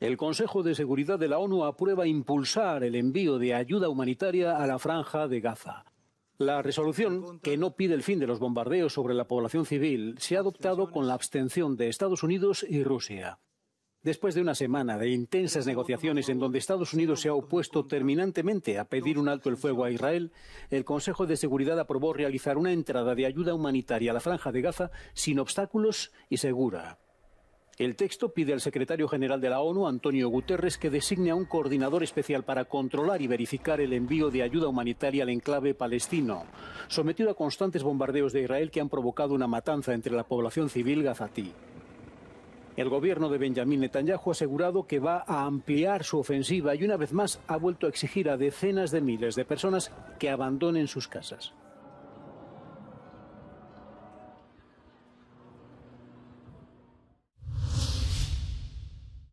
El Consejo de Seguridad de la ONU aprueba impulsar el envío de ayuda humanitaria a la franja de Gaza. La resolución, que no pide el fin de los bombardeos sobre la población civil, se ha adoptado con la abstención de Estados Unidos y Rusia. Después de una semana de intensas negociaciones en donde Estados Unidos se ha opuesto terminantemente a pedir un alto el fuego a Israel, el Consejo de Seguridad aprobó realizar una entrada de ayuda humanitaria a la franja de Gaza sin obstáculos y segura. El texto pide al secretario general de la ONU, Antonio Guterres, que designe a un coordinador especial para controlar y verificar el envío de ayuda humanitaria al enclave palestino, sometido a constantes bombardeos de Israel que han provocado una matanza entre la población civil gazatí. El gobierno de Benjamín Netanyahu ha asegurado que va a ampliar su ofensiva y una vez más ha vuelto a exigir a decenas de miles de personas que abandonen sus casas.